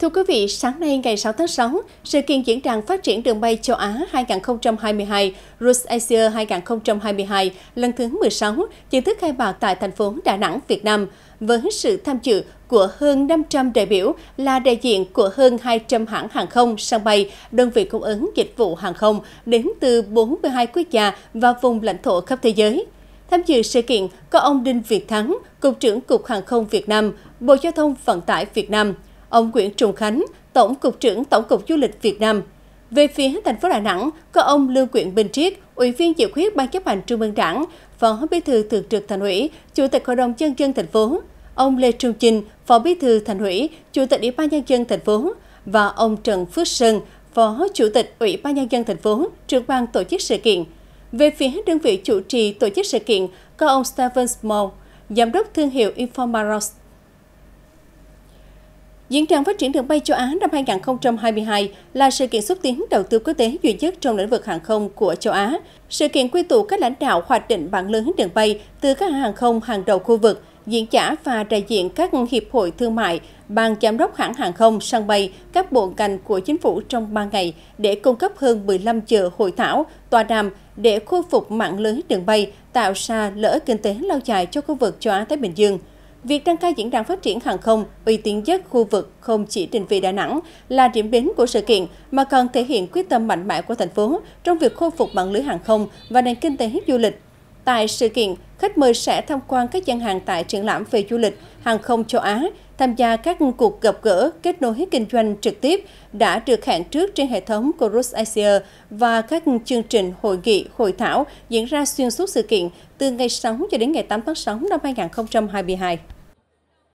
Thưa quý vị, sáng nay ngày 6 tháng 6, sự kiện diễn đàn phát triển đường bay châu Á 2022, Rus Asia 2022 lần thứ 16 chính thức khai mạc tại thành phố Đà Nẵng, Việt Nam, với sự tham dự của hơn 500 đại biểu là đại diện của hơn 200 hãng hàng không, sân bay, đơn vị cung ứng dịch vụ hàng không đến từ 42 quốc gia và vùng lãnh thổ khắp thế giới. Tham dự sự kiện có ông Đinh Việt Thắng, Cục trưởng Cục Hàng không Việt Nam, Bộ Giao thông Vận tải Việt Nam – Ông Nguyễn Trùng Khánh, Tổng cục trưởng Tổng cục Du lịch Việt Nam. Về phía thành phố Đà Nẵng, có ông Lưu Quyện Bình Triết, Ủy viên dự khuyết Ban chấp hành Trung ương Đảng, Phó Bí thư Thường trực Thành ủy, Chủ tịch Hội đồng nhân dân thành phố, ông Lê Trung Chinh, Phó Bí thư Thành ủy, Chủ tịch Ủy ban nhân dân thành phố và ông Trần Phước Sơn, Phó Chủ tịch Ủy ban nhân dân thành phố, trưởng ban tổ chức sự kiện. Về phía đơn vị chủ trì tổ chức sự kiện có ông Stephen Small, Giám đốc thương hiệu Informaros Diễn đàn phát triển đường bay châu Á năm 2022 là sự kiện xúc tiến đầu tư quốc tế duy nhất trong lĩnh vực hàng không của châu Á. Sự kiện quy tụ các lãnh đạo hoạch định bản lớn đường bay từ các hãng hàng không hàng đầu khu vực, diễn giả và đại diện các hiệp hội thương mại, ban giám đốc hãng hàng không, sân bay, các bộ ngành của chính phủ trong 3 ngày để cung cấp hơn 15 giờ hội thảo, tòa đàm để khôi phục mạng lưới đường bay, tạo ra lợi kinh tế lâu dài cho khu vực châu Á-Thái Bình Dương – Việc đăng cai diễn đàn phát triển hàng không, uy tín nhất khu vực không chỉ định vị Đà Nẵng là điểm đến của sự kiện, mà còn thể hiện quyết tâm mạnh mẽ của thành phố trong việc khôi phục mạng lưới hàng không và nền kinh tế du lịch. Tại sự kiện, khách mời sẽ tham quan các gian hàng tại triển lãm về du lịch hàng không châu Á, tham gia các cuộc gặp gỡ, kết nối kinh doanh trực tiếp đã được hẹn trước trên hệ thống Corus Asia và các chương trình hội nghị, hội thảo diễn ra xuyên suốt sự kiện từ ngày 6 cho đến ngày 8 tháng 6 năm 2022.